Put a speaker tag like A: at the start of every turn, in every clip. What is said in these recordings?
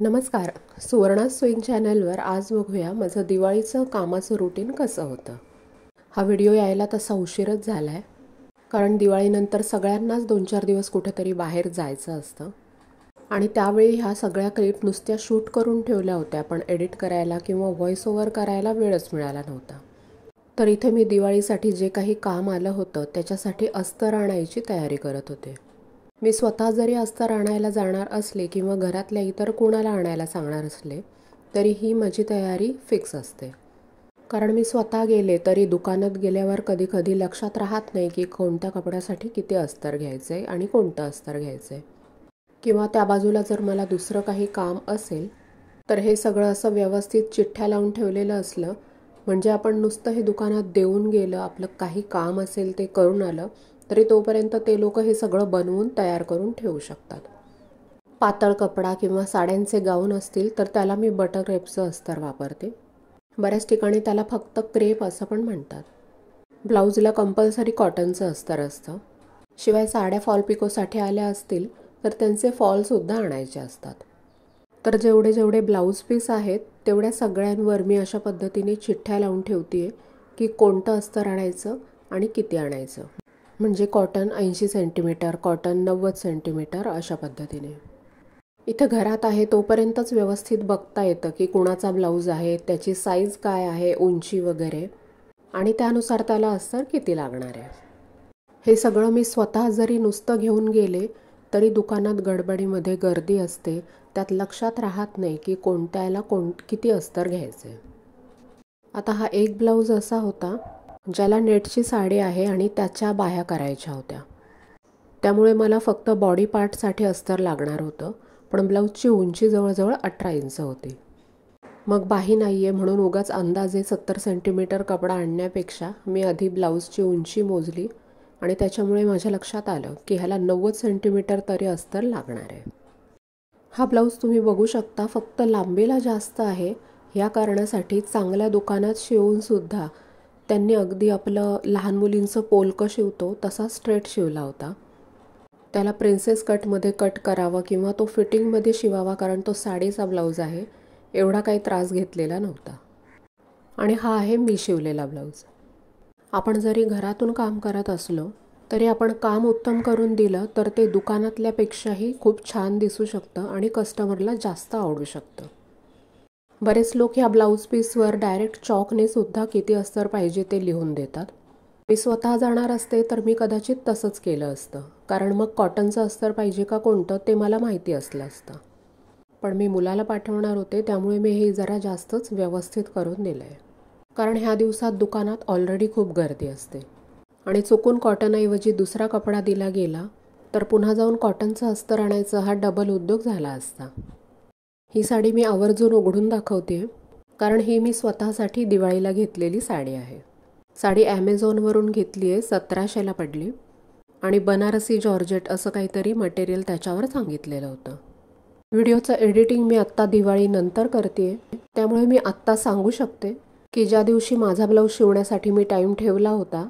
A: नमस्कार सुवर्णा स्विंग चॅनलवर आज बघूया माझं दिवाळीचं कामाचं रुटीन कसं होतं हा व्हिडिओ यायला तसा उशीरच झाला आहे कारण दिवाळीनंतर सगळ्यांनाच दोन चार दिवस कुठेतरी बाहेर जायचं असतं आणि त्यावेळी ह्या सगळ्या क्लिप नुसत्या शूट करून ठेवल्या होत्या पण एडिट करायला किंवा व्हॉइस ओव्हर करायला वेळच मिळाला नव्हता तर इथे मी दिवाळीसाठी जे काही काम आलं होतं त्याच्यासाठी अस्तर आणायची तयारी करत होते मी स्वतः जरी अस्तर आणायला जाणार असले किंवा घरातल्या इतर कोणाला आणायला सांगणार असले तरी ही माझी तयारी फिक्स असते कारण मी स्वतः गेले तरी दुकानात गेल्यावर कधी कधी लक्षात राहत नाही की कोणत्या कपड्यासाठी किती अस्तर घ्यायचं आहे आणि कोणतं अस्तर घ्यायचं आहे किंवा त्या बाजूला जर मला दुसरं काही काम असेल तर हे सगळं असं व्यवस्थित चिठ्ठ्या लावून ठेवलेलं असलं म्हणजे आपण नुसतं हे दुकानात देऊन गेलं आपलं काही काम असेल ते करून आलं तरी तोपर्यंत ते लोक हे सगळं बनवून तयार करून ठेवू शकतात पातळ कपडा किंवा साड्यांचे गाऊन असतील तर त्याला मी बटर क्रेपचं अस्तर वापरते बऱ्याच ठिकाणी त्याला फक्त क्रेप असं पण म्हणतात ब्लाऊजला कंपल्सरी कॉटनचं अस्तर असतं शिवाय साड्या फॉल पिकोसाठी आल्या असतील तर त्यांचे फॉलसुद्धा आणायचे असतात तर जेवढे जेवढे ब्लाऊज पीस आहेत तेवढ्या सगळ्यांवर मी अशा पद्धतीने चिठ्ठ्या लावून ठेवते की कोणतं अस्तर आणायचं आणि किती आणायचं म्हणजे कॉटन ऐंशी सेंटीमीटर कॉटन नव्वद सेंटीमीटर अशा पद्धतीने इथं घरात आहे तोपर्यंतच व्यवस्थित बघता येतं की कुणाचा ब्लाऊज आहे त्याची साईज काय आहे उंची वगैरे आणि त्यानुसार त्याला अस्तर किती लागणार आहे हे सगळं मी स्वतः जरी नुसतं घेऊन गेले तरी दुकानात गडबडीमध्ये गर्दी असते त्यात लक्षात राहत नाही की कोणत्याला कोण किती अस्तर घ्यायचे आता हा एक ब्लाऊज असा होता ज्याला नेटची साडी आहे आणि त्याच्या बाया करायच्या होत्या त्यामुळे मला फक्त बॉडी पार्टसाठी अस्तर लागणार होतं पण ब्लाऊजची उंची जवळजवळ अठरा इंच होती मग बाही नाही आहे म्हणून उगाच अंदाजे सत्तर सेंटीमीटर कपडा आणण्यापेक्षा मी आधी ब्लाऊजची उंची मोजली आणि त्याच्यामुळे माझ्या लक्षात आलं की ह्याला नव्वद सेंटीमीटर तरी अस्तर लागणार आहे हा ब्लाऊज तुम्ही बघू शकता फक्त लांबीला जास्त आहे या कारणासाठी चांगल्या दुकानात शिवूनसुद्धा त्यांनी अगदी आपलं लहान मुलींचं पोलकं शिवतो तसा स्ट्रेट शिवला होता त्याला प्रिन्सेस कटमध्ये कट करावा किंवा तो फिटिंगमध्ये शिवावा कारण तो साडीचा ब्लाऊज आहे एवढा काही त्रास घेतलेला नव्हता आणि हा आहे मी शिवलेला ब्लाऊज आपण जरी घरातून काम करत असलो तरी आपण काम उत्तम करून दिलं तर ते दुकानातल्यापेक्षाही खूप छान दिसू शकतं आणि कस्टमरला जास्त आवडू शकतं बरेच लोक ह्या ब्लाऊज पीसवर डायरेक्ट चॉकने सुद्धा किती अस्तर पाहिजे ते लिहून देतात मी स्वतः जाणार असते तर मी कदाचित तसंच केलं असतं कारण मग कॉटनचं अस्तर पाहिजे का कोणतं ते मला माहिती असलं असतं पण मी मुलाला पाठवणार होते त्यामुळे मी हे जरा जास्तच व्यवस्थित करून दिलं आहे कारण ह्या दिवसात दुकानात ऑलरेडी खूप गर्दी असते आणि चुकून कॉटनऐवजी दुसरा कपडा दिला गेला तर पुन्हा जाऊन कॉटनचं अस्तर आणायचं हा डबल उद्योग झाला असता ही साडी मी आवर्जून उघडून दाखवते कारण ही मी स्वतःसाठी दिवाळीला घेतलेली साडी आहे साडी ॲमेझॉनवरून घेतली आहे सतराशेला पडली आणि बनारसी जॉर्जेट असं काहीतरी मटेरियल त्याच्यावर सांगितलेलं होतं व्हिडिओचं एडिटिंग मी आत्ता दिवाळीनंतर करते त्यामुळे मी आत्ता सांगू शकते की ज्या दिवशी माझा ब्लाऊज शिवण्यासाठी मी टाईम ठेवला होता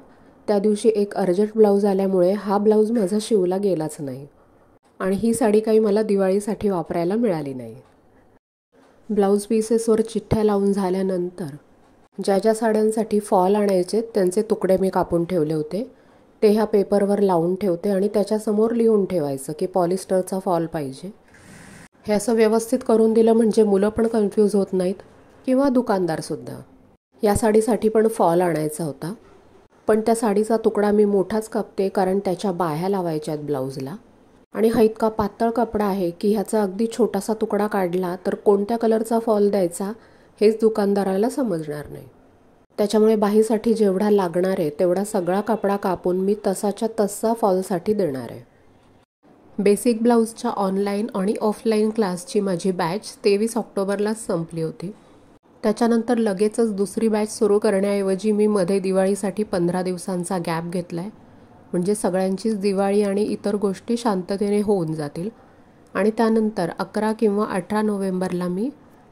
A: त्या दिवशी एक अर्जंट ब्लाऊज आल्यामुळे हा ब्लाऊज माझा शिवला गेलाच नाही आणि ही साडी काही मला दिवाळीसाठी वापरायला मिळाली नाही ब्लाऊज पीसेसवर चिठ्ठ्या लावून झाल्यानंतर ज्या ज्या साड्यांसाठी फॉल आणायचे त्यांचे तुकडे मी कापून ठेवले होते ते ह्या पेपरवर लावून ठेवते आणि त्याच्यासमोर लिहून ठेवायचं की पॉलिस्टरचा फॉल पाहिजे हे असं व्यवस्थित करून दिलं म्हणजे मुलं पण कन्फ्यूज होत नाहीत किंवा दुकानदारसुद्धा या साडीसाठी पण फॉल आणायचा होता पण त्या साडीचा तुकडा मी मोठाच कापते कारण त्याच्या बाह्या लावायच्या आहेत ब्लाऊजला आणि हा इतका पातळ कपडा आहे की ह्याचा अगदी छोटासा तुकडा काढला तर कोणत्या कलरचा फॉल द्यायचा हेच दुकानदाराला समजणार नाही त्याच्यामुळे बाहीसाठी जेवढा लागणार आहे तेवढा सगळा कपडा कापून मी तसाच्या तसा फॉलसाठी देणार आहे बेसिक ब्लाऊजच्या ऑनलाईन आणि ऑफलाईन क्लासची माझी बॅच तेवीस ऑक्टोबरलाच संपली होती त्याच्यानंतर लगेचच दुसरी बॅच सुरू करण्याऐवजी मी मध्ये दिवाळीसाठी पंधरा दिवसांचा गॅप घेतला आहे म्हणजे सगळ्यांचीच दिवाळी आणि इतर गोष्टी शांततेने होऊन जातील आणि त्यानंतर अकरा किंवा अठरा नोव्हेंबरला मी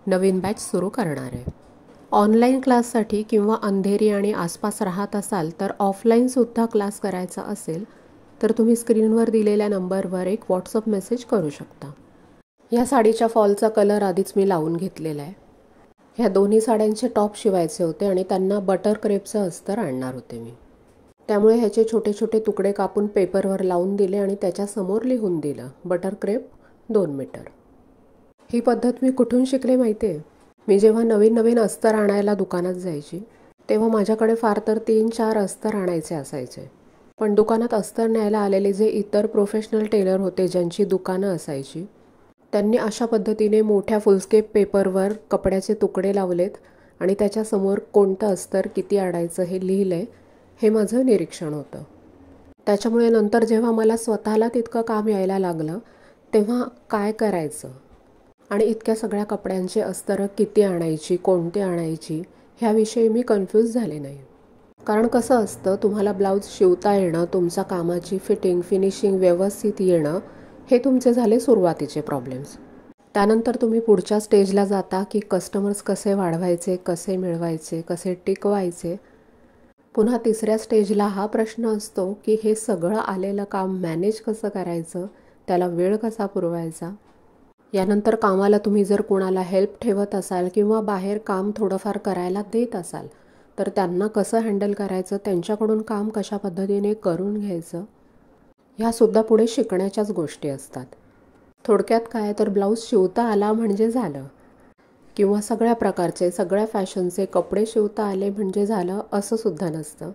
A: नवीन बॅच सुरू करणार आहे ऑनलाईन क्लाससाठी किंवा अंधेरी आणि आसपास राहत असाल तर ऑफलाईनसुद्धा क्लास करायचा असेल तर तुम्ही स्क्रीनवर दिलेल्या नंबरवर एक व्हॉट्सअप मेसेज करू शकता ह्या साडीच्या फॉलचा कलर आधीच मी लावून घेतलेला आहे ह्या दोन्ही साड्यांचे टॉप शिवायचे होते आणि त्यांना बटर क्रेपचं अस्तर आणणार होते मी त्यामुळे ह्याचे छोटे छोटे तुकडे कापून पेपरवर लावून दिले आणि त्याच्यासमोर लिहून दिलं बटर क्रेप दोन मीटर ही पद्धत मी कुठून शिकले माहिती आहे मी जेव्हा नवीन नवीन अस्तर आणायला दुकानात जायची तेव्हा माझ्याकडे फार तर तीन चार अस्तर आणायचे असायचे पण दुकानात अस्तर न्यायला आलेले जे इतर प्रोफेशनल टेलर होते ज्यांची दुकानं असायची त्यांनी अशा पद्धतीने मोठ्या फुलस्केप पेपरवर कपड्याचे तुकडे लावलेत आणि त्याच्यासमोर कोणतं अस्तर किती आणायचं हे लिहिलं आहे हे माझं निरीक्षण होतं त्याच्यामुळे नंतर जेव्हा मला स्वतःला तितकं काम यायला लागलं तेव्हा काय करायचं आणि इतक्या सगळ्या कपड्यांचे अस्तरं किती आणायची कोणती आणायची ह्याविषयी मी कन्फ्यूज झाले नाही कारण कसं असतं तुम्हाला ब्लाऊज शिवता येणं तुमच्या कामाची फिटिंग फिनिशिंग व्यवस्थित येणं हे तुमचे झाले सुरुवातीचे प्रॉब्लेम्स त्यानंतर तुम्ही पुढच्या स्टेजला जाता की कस्टमर्स कसे वाढवायचे कसे मिळवायचे कसे टिकवायचे पुन्हा तिसऱ्या स्टेजला हा प्रश्न असतो की हे सगळं आलेलं काम मॅनेज कसं करायचं त्याला वेळ कसा पुरवायचा यानंतर कामाला तुम्ही जर कोणाला हेल्प ठेवत असाल किंवा बाहेर काम थोडंफार करायला देत असाल तर त्यांना कसं हँडल करायचं त्यांच्याकडून काम कशा पद्धतीने करून घ्यायचं ह्यासुद्धा पुढे शिकण्याच्याच गोष्टी असतात थोडक्यात काय तर ब्लाऊज शिवता आला म्हणजे झालं किंवा सगळ्या प्रकारचे सगळ्या फॅशनचे कपडे शिवता आले म्हणजे झालं असं सुद्धा नसतं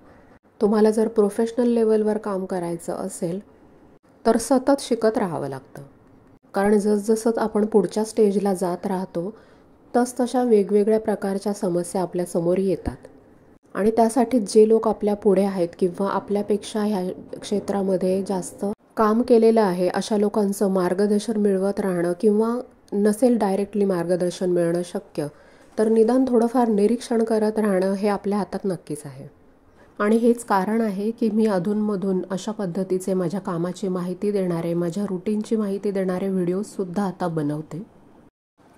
A: तुम्हाला जर प्रोफेशनल लेवलवर काम करायचं असेल तर सतत शिकत राहावं लागतं कारण जसजसं आपण पुढच्या स्टेजला जात राहतो तसतशा वेगवेगळ्या प्रकारच्या समस्या आपल्यासमोर येतात आणि त्यासाठी जे लोक आपल्या पुढे आहेत किंवा आपल्यापेक्षा ह्या क्षेत्रामध्ये जास्त काम केलेलं आहे अशा लोकांचं मार्गदर्शन मिळवत राहणं किंवा नसेल डायरेक्टली मार्गदर्शन मिळणं शक्य तर निदान थोडंफार निरीक्षण करत राहणं हे आपल्या हातात नक्कीच आहे आणि हेच कारण आहे की मी अधूनमधून अशा पद्धतीचे माझ्या कामाची माहिती देणारे माझ्या रुटीनची माहिती देणारे व्हिडिओजसुद्धा आता बनवते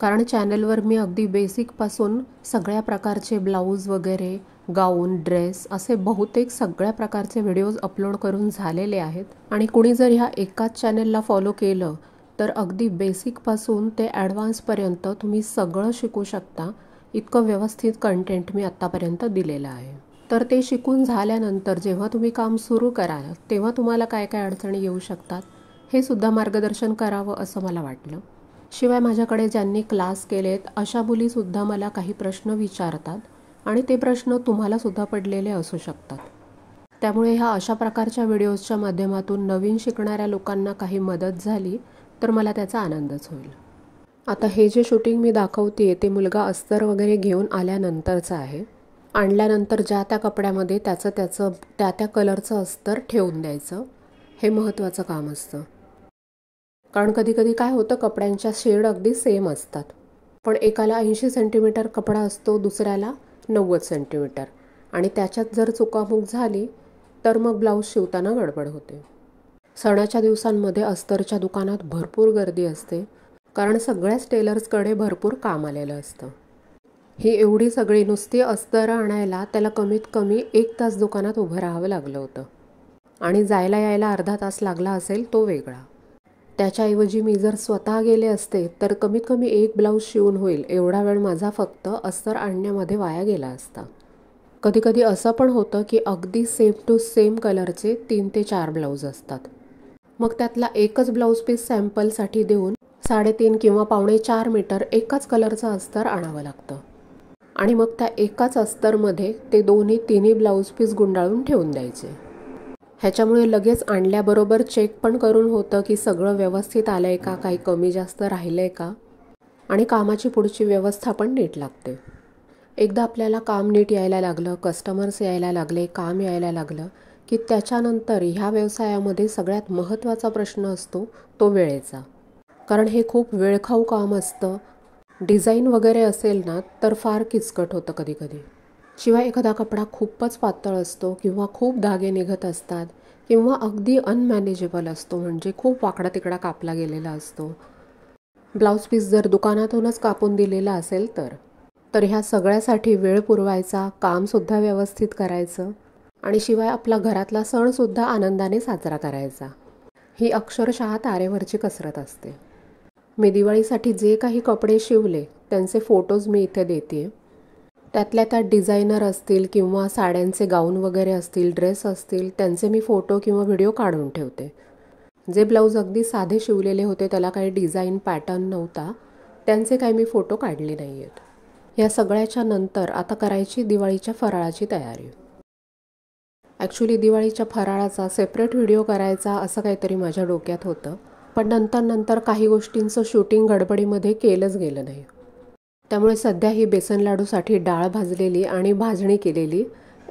A: कारण चॅनलवर मी अगदी बेसिकपासून सगळ्या प्रकारचे ब्लाऊज वगैरे गाऊन ड्रेस असे बहुतेक सगळ्या प्रकारचे व्हिडिओज अपलोड करून झालेले आहेत आणि कुणी जर ह्या एकाच चॅनलला फॉलो केलं तर अगदी बेसिकपासून ते ॲडव्हान्सपर्यंत तुम्ही सगळं शिकू शकता इतकं व्यवस्थित कंटेंट मी आत्तापर्यंत दिलेलं आहे तर ते शिकून झाल्यानंतर जेव्हा तुम्ही काम सुरू कराल तेव्हा तुम्हाला काय काय अडचणी येऊ शकतात हे सुद्धा मार्गदर्शन करावं असं मला वाटलं शिवाय माझ्याकडे ज्यांनी क्लास केलेत अशा मुलीसुद्धा मला काही प्रश्न विचारतात आणि ते प्रश्न तुम्हालासुद्धा पडलेले असू शकतात त्यामुळे ह्या अशा प्रकारच्या व्हिडिओजच्या माध्यमातून नवीन शिकणाऱ्या लोकांना काही मदत झाली तर मला त्याचा आनंदच होईल आता हे जे शूटिंग मी दाखवते ते मुलगा अस्तर वगैरे घेऊन आल्यानंतरचं आहे आणल्यानंतर ज्या त्या कपड्यामध्ये त्याचं त्याचं त्या त्या कलरचं अस्तर ठेवून द्यायचं हे महत्त्वाचं काम असतं कारण कधीकधी काय होतं कपड्यांच्या शेड अगदी सेम असतात पण एकाला ऐंशी सेंटीमीटर कपडा असतो दुसऱ्याला नव्वद सेंटीमीटर आणि त्याच्यात जर चुकामुक झाली तर मग ब्लाऊज शिवताना गडबड होते सणाच्या दिवसांमध्ये अस्तरच्या दुकानात भरपूर गर्दी असते कारण सगळ्याच टेलर्सकडे भरपूर काम आलेलं असतं ही एवढी सगळी नुसती अस्तर आणायला त्याला कमीत कमी एक तास दुकानात उभं राहावं लागलं होतं आणि जायला यायला अर्धा तास लागला असेल तो वेगळा त्याच्याऐवजी मी जर स्वतः गेले असते तर कमीत कमी एक ब्लाऊज शिवून होईल एवढा वेळ माझा फक्त अस्तर आणण्यामध्ये वाया गेला असता कधीकधी असं पण होतं की अगदी सेम टू सेम कलरचे तीन ते चार ब्लाऊज असतात मग त्यातला एकच ब्लाऊज पीस सॅम्पलसाठी देऊन साडेतीन किंवा पावणे चार मीटर एकाच कलरचं अस्तर आणावं लागतं आणि मग त्या एकाच अस्तरमध्ये ते दोन्ही तिन्ही ब्लाऊज पीस गुंडाळून ठेवून द्यायचे ह्याच्यामुळे लगेच आणल्याबरोबर चेक पण करून होतं की सगळं व्यवस्थित आलं आहे का काही कमी जास्त राहिलं आहे का आणि कामाची पुढची व्यवस्था पण नीट लागते एकदा आपल्याला काम नीट यायला लागलं कस्टमर्स यायला लागले काम यायला लागलं की त्याच्यानंतर ह्या व्यवसायामध्ये सगळ्यात महत्त्वाचा प्रश्न असतो तो वेळेचा कारण हे खूप वेळखाऊ काम असतं डिझाईन वगैरे असेल ना तर फार किचकट होतं कधीकधी शिवाय एखादा कपडा खूपच पातळ असतो किंवा खूप धागे निघत असतात किंवा अगदी अनमॅनेजेबल असतो म्हणजे खूप वाकडा तिकडा कापला गेलेला असतो ब्लाऊज पीस जर दुकानातूनच कापून दिलेला असेल तर तर ह्या सगळ्यासाठी वेळ पुरवायचा कामसुद्धा व्यवस्थित करायचं आणि शिवाय आपला घरातला सणसुद्धा आनंदाने साजरा करायचा ही अक्षरशः तारेवरची कसरत असते मी दिवाळीसाठी जे काही कपडे शिवले त्यांचे फोटोज मी इथे देते त्यातल्या त्यात डिझायनर असतील किंवा साड्यांचे गाऊन वगैरे असतील ड्रेस असतील त्यांचे मी फोटो किंवा व्हिडिओ काढून ठेवते जे ब्लाऊज अगदी साधे शिवलेले होते त्याला काही डिझाईन पॅटर्न नव्हता त्यांचे काही मी फोटो काढले नाही आहेत या सगळ्याच्या नंतर आता करायची दिवाळीच्या फराळाची तयारी ॲक्च्युली दिवाळीच्या फराळाचा सेपरेट व्हिडिओ करायचा असं काहीतरी माझ्या डोक्यात होतं पण नंतर नंतर काही गोष्टींचं शूटिंग गडबडीमध्ये केलंच गेलं नाही त्यामुळे सध्या ही बेसन लाडूसाठी डाळ भाजलेली आणि भाजणी केलेली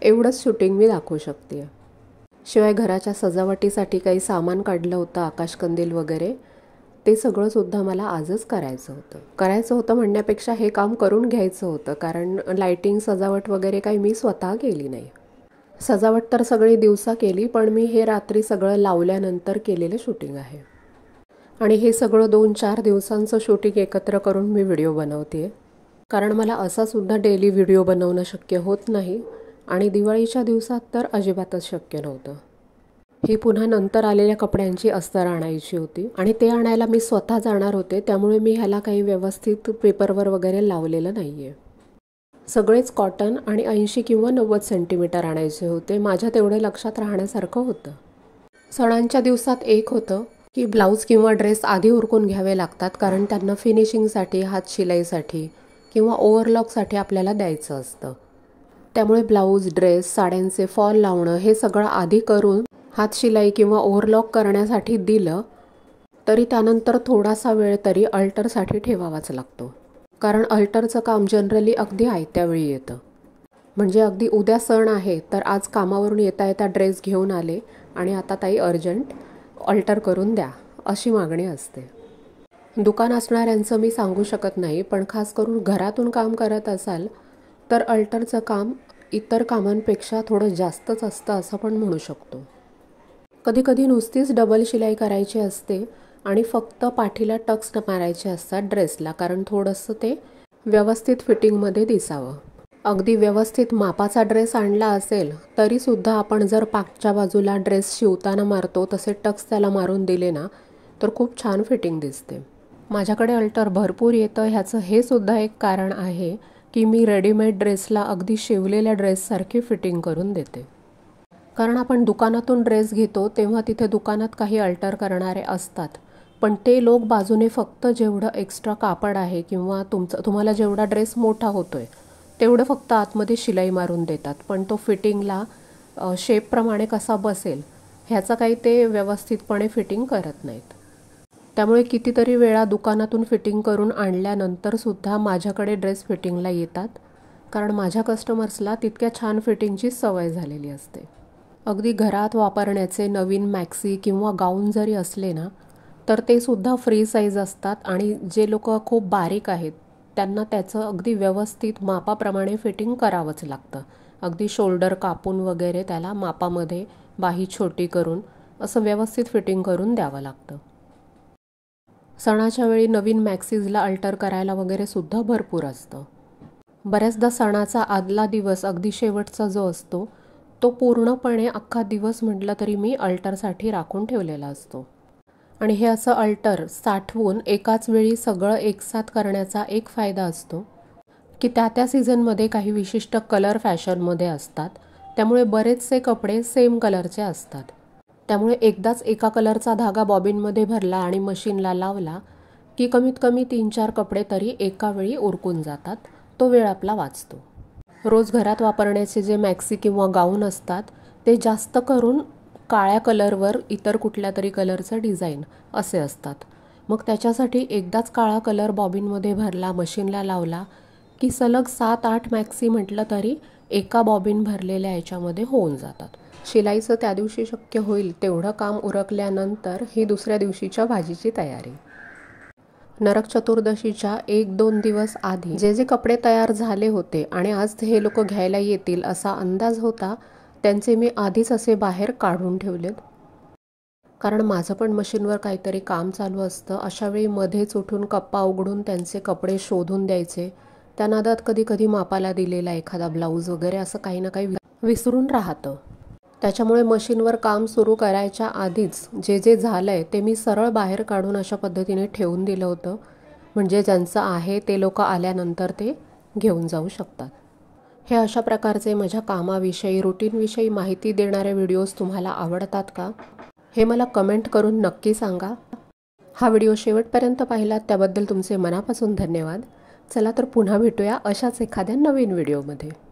A: एवढंच शूटिंग मी दाखवू शकते शिवाय घराच्या सजावटीसाठी काही सामान काढलं होतं आकाशकंदील वगैरे ते सगळंसुद्धा मला आजच करायचं होतं करायचं होतं म्हणण्यापेक्षा हे काम करून घ्यायचं होतं कारण लाईटिंग सजावट वगैरे काही मी स्वतः केली नाही सजावट तर सगळी दिवसा केली पण मी हे रात्री सगळं लावल्यानंतर केलेलं शूटिंग आहे आणि हे सगळं दोन चार दिवसांचं शूटिंग एकत्र करून मी व्हिडिओ बनवते कारण मला असासुद्धा डेली व्हिडिओ बनवणं शक्य होत नाही आणि दिवाळीच्या दिवसात तर अजिबातच शक्य नव्हतं ही पुन्हा नंतर आलेल्या कपड्यांची अस्तर आणायची होती आणि ते आणायला मी स्वतः जाणार होते त्यामुळे मी ह्याला काही व्यवस्थित पेपरवर वगैरे लावलेलं नाही आहे सगळेच कॉटन आणि ऐंशी किंवा नव्वद सेंटीमीटर आणायचे होते माझ्या तेवढे लक्षात राहण्यासारखं होतं सणांच्या दिवसात एक होतं की ब्लाऊज किंवा ड्रेस आधी उरकून घ्यावे लागतात कारण त्यांना फिनिशिंगसाठी हात शिलाईसाठी किंवा ओव्हरलॉकसाठी आपल्याला द्यायचं असतं त्यामुळे ब्लाऊज ड्रेस साड्यांचे फॉल लावणं हे सगळं आधी करून हात शिलाई किंवा ओव्हरलॉक करण्यासाठी दिलं तरी त्यानंतर थोडासा वेळ तरी अल्टरसाठी ठेवावाच लागतो कारण अल्टरचं काम जनरली अगदी आयत्या वेळी येतं म्हणजे अगदी उद्या सण आहे तर आज कामावरून येता येता ड्रेस घेऊन आले आणि आता ताई अर्जंट अल्टर करून द्या अशी मागणी असते दुकान असणाऱ्यांचं मी सांगू शकत नाही पण खास करून घरातून काम करत असाल तर अल्टरचं काम इतर कामांपेक्षा थोडं जास्तच असतं असं पण म्हणू शकतो कधीकधी नुसतीच डबल शिलाई करायची असते आणि फक्त पाठीला टक्स न मारायचे असतात ड्रेसला कारण थोडंसं ते व्यवस्थित फिटिंगमध्ये दिसावं अगदी व्यवस्थित मापाचा ड्रेस आणला असेल तरीसुद्धा आपण जर पाकच्या बाजूला ड्रेस शिवताना मारतो तसे टक्स त्याला मारून दिले ना तर खूप छान फिटिंग दिसते माझ्याकडे अल्टर भरपूर येतं ह्याचं हे सुद्धा एक कारण आहे की मी रेडीमेड ड्रेसला अगदी शिवलेल्या ड्रेससारखी फिटिंग करून देते कारण आपण दुकानातून ड्रेस घेतो तेव्हा तिथे दुकानात काही अल्टर करणारे असतात पण ते लोक बाजूने फक्त जेवढं एक्स्ट्रा कापड आहे किंवा तुमचं तुम्हाला जेवढा ड्रेस मोठा होतो आहे तेवढं फक्त आतमध्ये शिलाई मारून देतात पण तो फिटिंगला शेपप्रमाणे कसा बसेल ह्याचा काही ते व्यवस्थितपणे फिटिंग करत नाहीत त्यामुळे कितीतरी वेळा दुकानातून फिटिंग करून आणल्यानंतरसुद्धा माझ्याकडे ड्रेस फिटिंगला येतात कारण माझ्या कस्टमर्सला तितक्या छान फिटिंगची सवय झालेली असते अगदी घरात वापरण्याचे नवीन मॅक्सी किंवा गाऊन जरी असले ना तर ते सुद्धा फ्री साईज असतात आणि जे लोक खूप बारीक आहेत त्यांना त्याचं अगदी व्यवस्थित मापाप्रमाणे फिटिंग करावंच लागतं अगदी शोल्डर कापून वगैरे त्याला मापामध्ये बाही छोटी करून असं व्यवस्थित फिटिंग करून द्यावं लागतं सणाच्या वेळी नवीन मॅक्सीजला अल्टर करायला वगैरे सुद्धा भरपूर असतं बऱ्याचदा सणाचा आदला दिवस अगदी शेवटचा जो असतो तो पूर्णपणे अख्खा दिवस म्हटलं तरी मी अल्टरसाठी राखून ठेवलेला असतो आणि हे असं अल्टर साठवून एकाच वेळी सगळं एकसाथ करण्याचा एक फायदा असतो की त्या त्या सीझनमध्ये काही विशिष्ट कलर फॅशनमध्ये असतात त्यामुळे बरेचसे कपडे सेम कलरचे असतात त्यामुळे एकदाच एका कलरचा धागा बॉबिनमध्ये भरला आणि मशीनला लावला की कमीत कमी तीन चार कपडे तरी एका वेळी ओरकून जातात तो वेळ आपला वाचतो रोज घरात वापरण्याचे जे मॅक्सी किंवा गाऊन असतात ते जास्त करून काळ्या कलरवर इतर कुठल्या तरी कलरचं डिझाईन असे असतात मग त्याच्यासाठी एकदाच काळा कलर बॉबिनमध्ये भरला मशीनला लावला की सलग सात आठ मॅक्सी म्हटलं तरी एका बॉबिन भरलेल्या याच्यामध्ये होऊन जातात शिलाईचं त्या दिवशी शक्य होईल तेवढं काम उरकल्यानंतर ही दुसऱ्या दिवशीच्या भाजीची तयारी नरक चतुर्दशीच्या एक दोन दिवस आधी जे जे कपडे तयार झाले होते आणि आज हे लोक घ्यायला येतील असा अंदाज होता त्यांचे मी आधीच असे बाहेर काढून ठेवलेत कारण माझं पण मशीनवर काहीतरी काम चालू असतं अशावेळी मध्येच उठून कप्पा उघडून त्यांचे कपडे शोधून द्यायचे त्या नादात कधी कधी मापाला दिलेला एखादा ब्लाऊज वगैरे असं काही ना काही विसरून राहतं त्याच्यामुळे मशीनवर काम सुरू करायच्या आधीच जे जे झालंय ते मी सरळ बाहेर काढून अशा पद्धतीने ठेवून दिलं होतं म्हणजे ज्यांचं आहे ते लोक आल्यानंतर ते घेऊन जाऊ शकतात हे अशा प्रकारचे माझ्या कामाविषयी रुटीनविषयी माहिती देणारे व्हिडिओज तुम्हाला आवडतात का हे मला कमेंट करून नक्की सांगा हा व्हिडिओ शेवटपर्यंत पाहिलात त्याबद्दल तुमचे मनापासून धन्यवाद चला तर पुन्हा भेटूया अशाच एखाद्या नवीन व्हिडिओमध्ये